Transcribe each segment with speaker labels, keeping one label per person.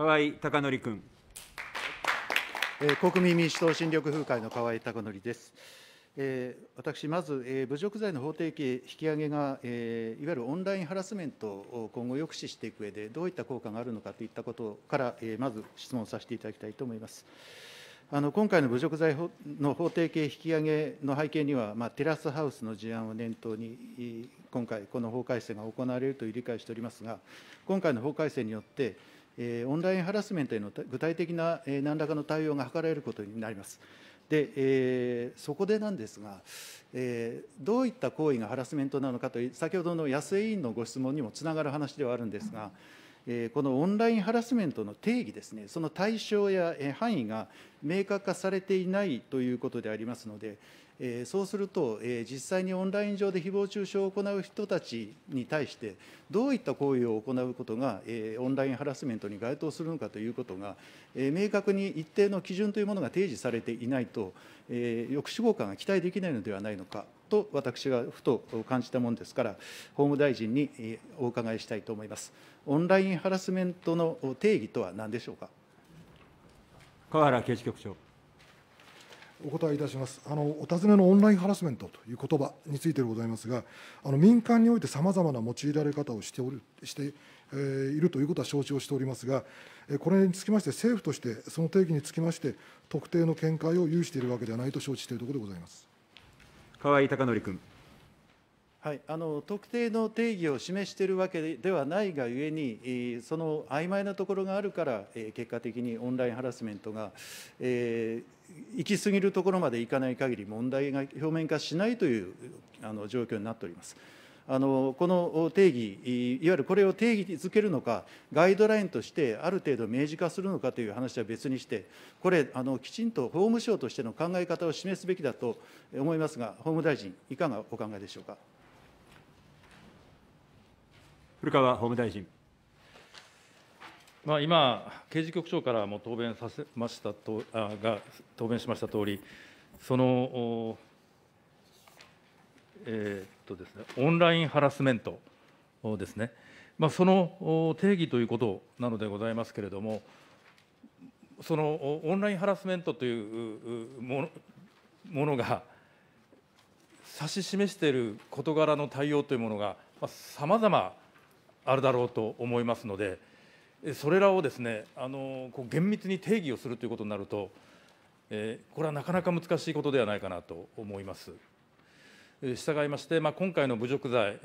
Speaker 1: 河合孝則君。国民民主党新緑風会の河合孝則です。えー、私、まず、えー、侮辱罪の法定刑引き上げが、えー、いわゆるオンラインハラスメントを今後抑止していく上で、どういった効果があるのかといったことから、えまず質問させていただきたいと思います。あの今回の侮辱罪の法定刑引き上げの背景には、まあ、テラスハウスの事案を念頭に、今回、この法改正が行われるという理解しておりますが、今回の法改正によって、オンラインハラスメントへの具体的ななんらかの対応が図られることになります。で、えー、そこでなんですが、えー、どういった行為がハラスメントなのかという、先ほどの安江委員のご質問にもつながる話ではあるんですが、えー、このオンラインハラスメントの定義ですね、その対象や範囲が明確化されていないということでありますので、そうすると、実際にオンライン上で誹謗中傷を行う人たちに対して、どういった行為を行うことが、オンラインハラスメントに該当するのかということが、明確に一定の基準というものが提示されていないと、抑止効果が期待できないのではないのかと、私がふと感じたものですから、法務大臣にお伺いしたいと思います。オンラインハラスメントの定義とは何でしょうか。
Speaker 2: 河原刑事局長。
Speaker 3: お答えいたします。あのお尋ねのオンラインハラスメントという言葉についてでございますが、あの民間においてさまざまな用いられ方をしておるしてえー、いるということは承知をしておりますが、えこれにつきまして、政府として、その定義につきまして、特定の見解を有しているわけではないと承知しているところでございます河合孝則君。
Speaker 1: はい、あの特定の定義を示しているわけではないがゆえに、その曖昧なところがあるから、結果的にオンラインハラスメントが、えー、行き過ぎるところまでいかない限り、問題が表面化しないというあの状況になっております。あのこの定義、いわゆるこれを定義づけるのか、ガイドラインとしてある程度明示化するのかという話は別にして、これ、あのきちんと法務省としての考え方を示すべきだと思いますが、法務大臣、いかがお考えでしょうか。
Speaker 2: 古川法務大臣。まあ、今、刑事局長からも答弁させましたとあが答弁しました通おり、その、えー、っとですね、オンラインハラスメントですね、まあ、その定義ということなのでございますけれども、そのオンラインハラスメントというものが、指し示している事柄の対応というものが、さまざ、まあるだろうと思いますのでそれらをですねあのこう厳密に定義をするということになると、えー、これはなかなか難しいことではないかなと思います。従いまして、まあ、今回の侮辱罪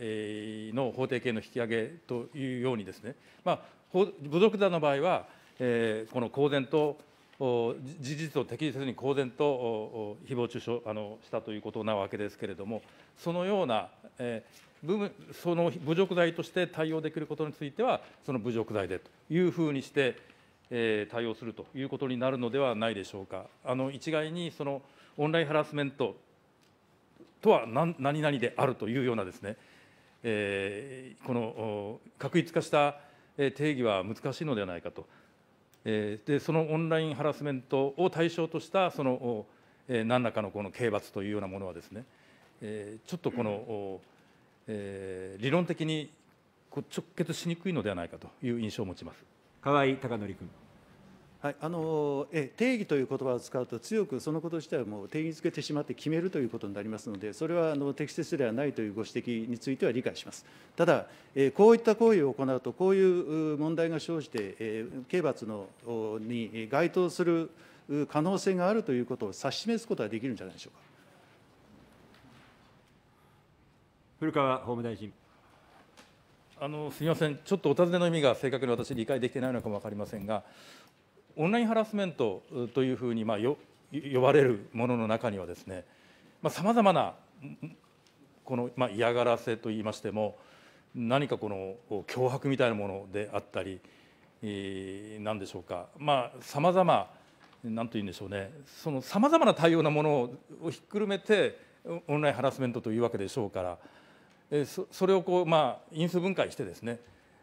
Speaker 2: の法定刑の引き上げというようにですね、まあ、侮辱罪の場合は、えー、この公然と事実を適切に公然と誹謗中傷あのしたということなわけですけれども、そのような、えー、その侮辱罪として対応できることについては、その侮辱罪でというふうにして、えー、対応するということになるのではないでしょうか。あの一概にそのオンラインハラスメントとは何々であるというようなですね、えー、この確一化した定義は難しいのではないかと。えでそのオンラインハラスメントを対象としたその、え何らかのこの刑罰というようなものはですね、えちょっとこの、え理論的に直結しにくいのではないかという印象を持ちます河合貴則君。はい、あのえ定義という言葉を使うと、強くそのこ
Speaker 1: と自体をもう定義づけてしまって決めるということになりますので、それはあの適切ではないというご指摘については理解します。ただ、えこういった行為を行うと、こういう問題が生じて、え刑罰のに該当する可能性があるということを指し
Speaker 2: 示すことはできるんじゃないでしょうか。古川法務大臣。あのすみません、ちょっとお尋ねの意味が正確に私、理解できてないのかも分かりませんが、オンラインハラスメントというふうにまあよ呼ばれるものの中にはですねさまざ、まなこの、まあ、嫌がらせといいましても何かこの脅迫みたいなものであったり、なん何でしょうかまさまざま何と言うんでしょうねそのさまざまな対応なものをひっくるめてオンラインハラスメントというわけでしょうから、えそそれをこうまあ因数分解してですね、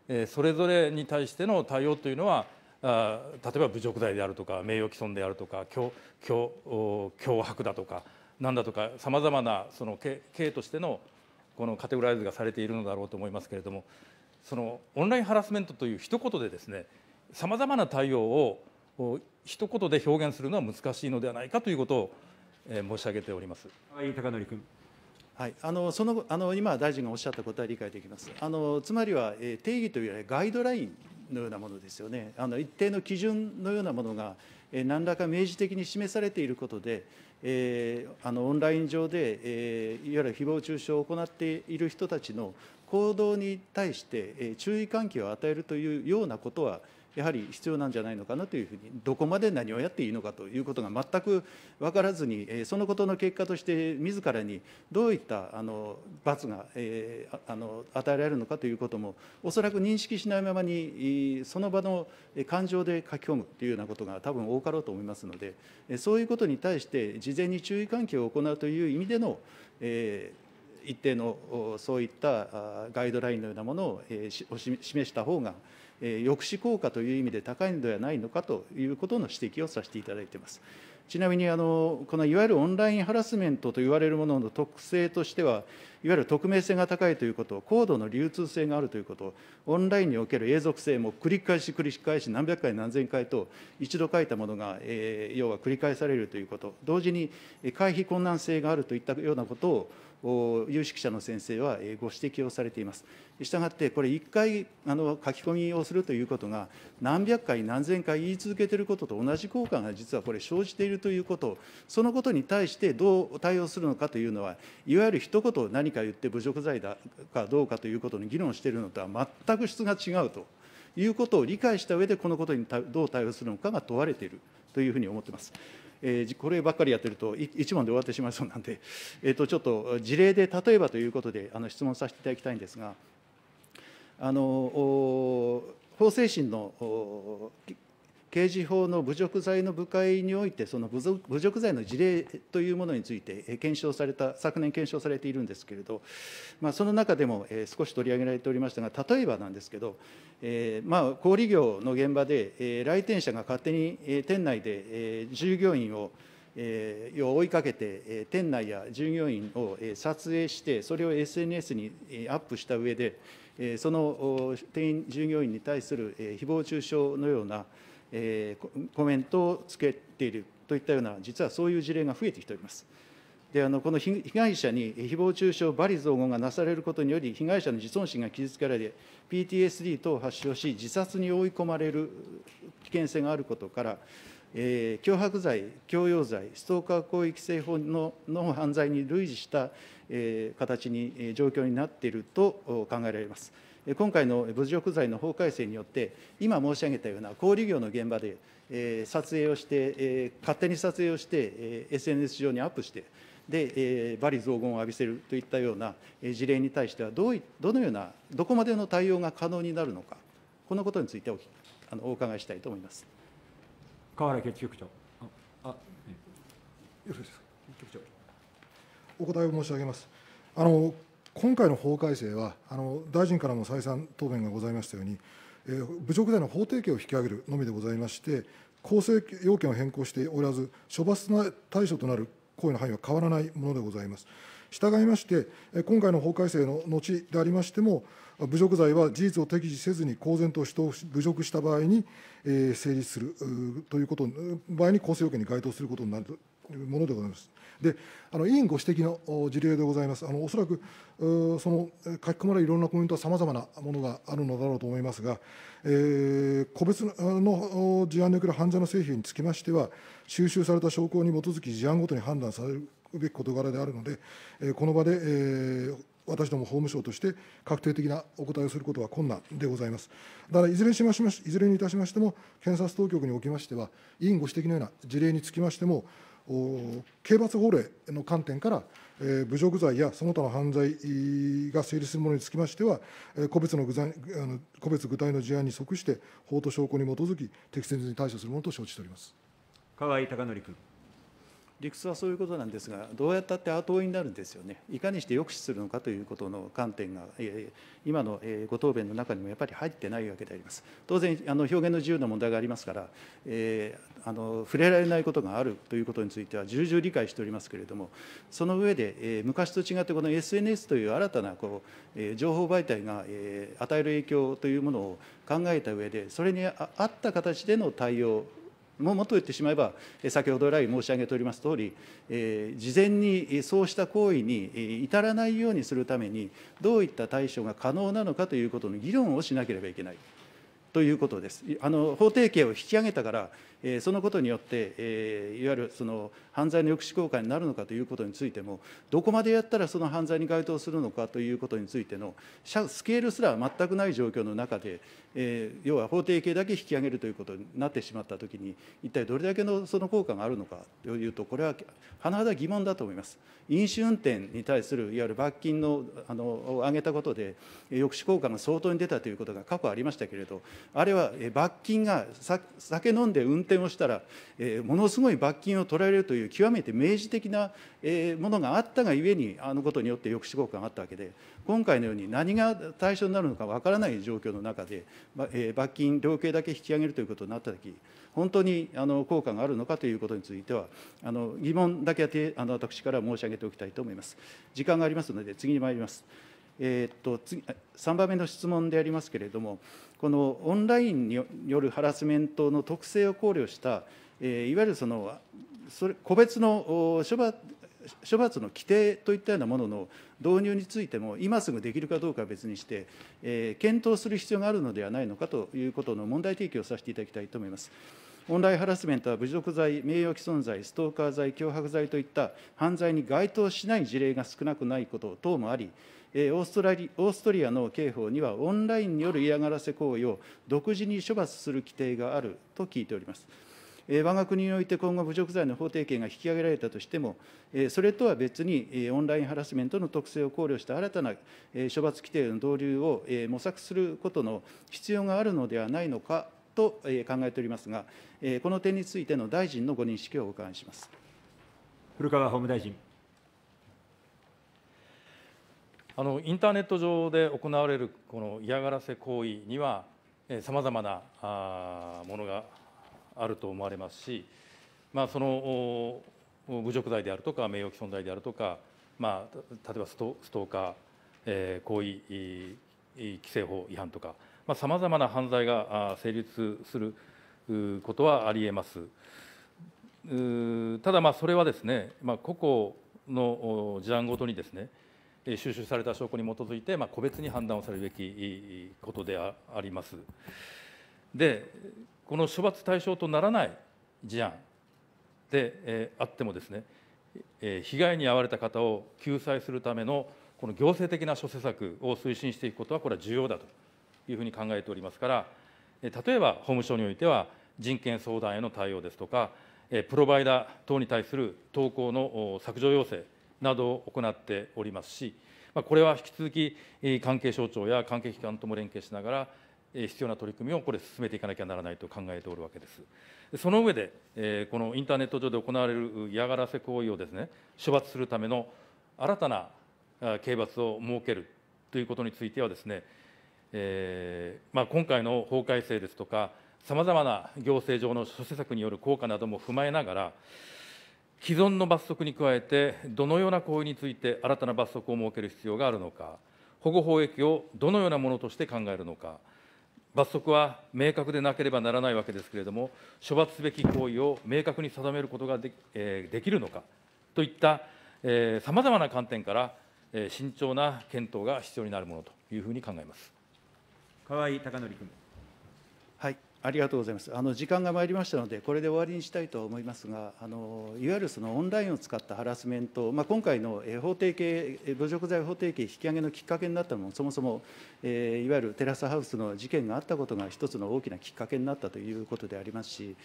Speaker 2: えそれぞれに対しての対応というのはあ例えば侮辱罪であるとか名誉毀損であるとか脅迫だとか何だとかさまざまなその刑としてのこのカテゴライズがされているのだろうと思いますけれどもそのオンラインハラスメントという一言でですねさまざまな対応を一言で表現するのは難しいのではないかということを申し上げております。井高典君はい、あのそのあの今、大臣が
Speaker 1: おっしゃったことは理解できます。あのつまりは、え定義というよりはガイドラインのようなものですよね、あの一定の基準のようなものが、え何らか明示的に示されていることで、えー、あのオンライン上で、えー、いわゆる誹謗中傷を行っている人たちの行動に対して、え注意喚起を与えるというようなことは、やはり必要なんじゃないのかなというふうに、どこまで何をやっていいのかということが全く分からずに、そのことの結果として、自らにどういったあの罰が、えー、あの与えられるのかということも、おそらく認識しないままに、その場の感情で書き込むというようなことが多分多かろうと思いますので、そういうことに対して、事前に注意喚起を行うという意味での、えー一定のそういったガイドラインのようなものを示した方が抑止効果という意味で高いのではないのかということの指摘をさせていただいています。ちなみにあの、このいわゆるオンラインハラスメントと言われるものの特性としては、いわゆる匿名性が高いということ、高度の流通性があるということ、オンラインにおける永続性も繰り返し繰り返し、何百回、何千回と、一度書いたものが、えー、要は繰り返されるということ、同時に回避困難性があるといったようなことを、有識者の先生はご指摘をされています。したがって、これ、1回あの書き込みをするということが、何百回、何千回言い続けていることと同じ効果が実はこれ、生じているということ、そのことに対してどう対応するのかというのは、いわゆる一言何何か言って侮辱罪だかどうかということに議論しているのとは全く質が違うということを理解した上で、このことにどう対応するのかが問われているというふうに思っています。えこればっかりやってると、1問で終わってしまいそうなんで、えー、とちょっと事例で例えばということで、あの質問させていただきたいんですが、あの法制審の刑事法の侮辱罪の部会において、その侮辱罪の事例というものについて検証された、昨年検証されているんですけれど、まあ、その中でも少し取り上げられておりましたが、例えばなんですけど、えー、まあ、小売業の現場で、え来店者が勝手に、え店内で、え従業員を、え追いかけて、え店内や従業員を、え撮影して、それを SNS に、アップした上で、えその店員従業員に対する、え誹謗中傷のような、コメントをつけているといったような、実はそういう事例が増えてきております。であのこの被害者に誹謗中傷、罵詈雑言がなされることにより、被害者の自尊心が傷つけられ、PTSD 等を発症し、自殺に追い込まれる危険性があることから、えー、脅迫罪、強要罪、ストーカー行為規制法のの犯罪に類似した、えー、形に、状況になっていると考えられます。今回の侮辱罪の法改正によって、今申し上げたような小売業の現場で、撮影をして、勝手に撮影をして、SNS 上にアップして、で、罵詈雑言を浴びせるといったような事例に対してはどうい、どのような、どこまでの対応が可能になるのか、このことについておあのお伺いしたいと思います。河原局長
Speaker 3: ああ、ええ、よろしいですか、局長。お答えを申し上げます。あの今回の法改正は、あの大臣からも再三答弁がございましたように、えー、侮辱罪の法定刑を引き上げるのみでございまして、構成要件を変更しておらず、処罰対象となる行為の範囲は変わらないものでございます。従いまして、今回の法改正の後でありましても、侮辱罪は事実を適時せずに公然と侮辱した場合に、成立するということ、場合に構成要件に該当することになるものでございます。であの委員ご指摘の事例でございます、あのおそらくその書き込まれるいろんなコメントはさまざまなものがあるのだろうと思いますが、えー、個別の事案における犯罪の成否につきましては、収集された証拠に基づき、事案ごとに判断されるべき事柄であるので、この場で、えー、私ども法務省として確定的なお答えをすることは困難でございます。だからいずれにしましいずれにいたしましても、検察当局におきましては、委員ご指摘のような事例につきましても、刑罰法令の観点から、侮辱罪やその他の犯罪が成立するものにつきましては、個別の具材個別具体の事案に即して、法と証拠に基づき、適切に対処するものと承知しております。
Speaker 1: 河井孝則君。理屈はそういうことなんですがどうやったって後追いになるんですよねいかにして抑止するのかということの観点が、え今の、えご答弁の中にもやっぱり入ってないわけであります当然あの表現の自由な問題がありますから、えー、あの触れられないことがあるということについては重々理解しておりますけれどもその上で、えー、昔と違ってこの SNS という新たなこう、えー、情報媒体が、えー、与える影響というものを考えた上でそれに合った形での対応ももっと言ってしまえば、先ほど来申し上げておりますとおり、え事前にそうした行為に至らないようにするために、どういった対処が可能なのかということの議論をしなければいけないということです。あの法定刑を引き上げたからそのことによって、いわゆるその犯罪の抑止効果になるのかということについても、どこまでやったらその犯罪に該当するのかということについての、スケールすら全くない状況の中で、要は法定刑だけ引き上げるということになってしまったときに、一体どれだけのその効果があるのかというと、これは甚だ疑問だと思います。飲酒運転に対するいわゆる罰金のあのを上げたことで、抑止効果が相当に出たということが過去ありましたけれど、あれは罰金が酒飲んで運転典をしたら、えー、ものすごい罰金を取られるという極めて明示的な、えー、ものがあったがゆえにあのことによって抑止効果があったわけで今回のように何が対象になるのかわからない状況の中で、えー、罰金量刑だけ引き上げるということになった時本当にあの効果があるのかということについてはあの疑問だけあの私から申し上げておきたいと思います。時間がありますので次に参ります。えー、と次3番目の質問でありますけれども、このオンラインによるハラスメントの特性を考慮した、えー、いわゆるそのそれ個別の処罰処罰の規定といったようなものの導入についても、今すぐできるかどうかは別にして、えー、検討する必要があるのではないのかということの問題提起をさせていただきたいと思います。オンラインハラスメントは侮辱罪、名誉毀損罪、ストーカー罪、脅迫罪といった犯罪に該当しない事例が少なくないこと等もあり、オーストラリオーストリアの刑法には、オンラインによる嫌がらせ行為を独自に処罰する規定があると聞いております。我が国において今後、侮辱罪の法定刑が引き上げられたとしても、それとは別に、オンラインハラスメントの特性を考慮した新たな処罰規定の導入を模索することの必要があるのではないのかと考えておりますが、この点についての大臣のご認識をお伺いします。
Speaker 2: 古川法務大臣。あのインターネット上で行われるこの嫌がらせ行為にはさまざまなあものがあると思われますし、まあ、その侮辱罪であるとか名誉毀損罪であるとか、まあ、例えばストストーカー、えー、行為規制法違反とかさまざ、まな犯罪が成立することはありえます。ただまあそれはですね、まあ、個々の事案ごとにですね収集された証拠に基づいて、まあ、個別に判断をされるべきことであります。で、この処罰対象とならない事案で、えあってもですね、え被害に遭われた方を救済するためのこの行政的な諸施策を推進していくことは、これは重要だというふうに考えておりますから、例えば法務省においては、人権相談への対応ですとか、プロバイダー等に対する投稿の削除要請、などを行っておりますし、これは引き続き関係省庁や関係機関とも連携しながら、必要な取り組みをこれ、進めていかなきゃならないと考えておるわけです。その上で、このインターネット上で行われる嫌がらせ行為をですね、処罰するための新たな刑罰を設けるということについてはですね、えーまあ、今回の法改正ですとか、さまざまな行政上の諸施策による効果なども踏まえながら、既存の罰則に加えて、どのような行為について新たな罰則を設ける必要があるのか、保護法益をどのようなものとして考えるのか、罰則は明確でなければならないわけですけれども、処罰すべき行為を明確に定めることがで,、きるのかといったさまざまな観点から、え慎重な検討が必要になるものというふうに考えます
Speaker 1: 河合貴典君。はいありがとうございます。あの時間が参りましたので、これで終わりにしたいと思いますが、あのいわゆるそのオンラインを使ったハラスメント、まあ、今回の法定刑、侮辱罪法定刑引き上げのきっかけになったのも、そもそも、えー、いわゆるテラスハウスの事件があったことが一つの大きなきっかけになったということでありますし、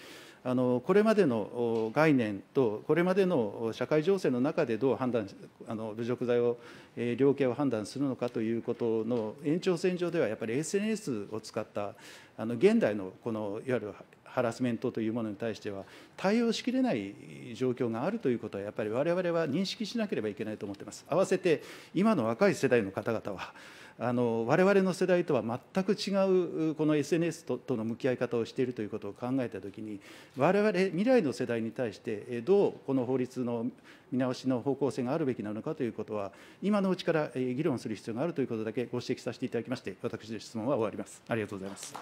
Speaker 1: あのこれまでの概念と、これまでの社会情勢の中でどう判断、あの侮辱罪を、えー、量刑を判断するのかということの延長線上では、やっぱり SNS を使った、あの現代のこのいわゆるハラスメントというものに対しては、対応しきれない状況があるということは、やっぱりわれわれは認識しなければいけないと思っています。合わせて今の若い世代の方々はあの我々の世代とは全く違うこの SNS ととの向き合い方をしているということを考えたときに、我々未来の世代に対して、どうこの法律の見直しの方向性があるべきなのかということは、今のうちから議論する必要があるということだけご指摘させていただきまして、私の質問は終わります。ありがとうございます。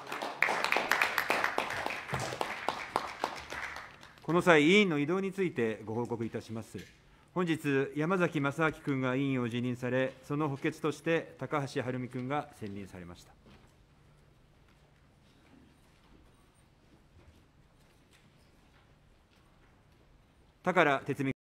Speaker 1: この際、委員の移動についてご報告いたします。本日、山崎正明君が委員を辞任され、その補欠として高橋晴美君が選任されました。高良哲美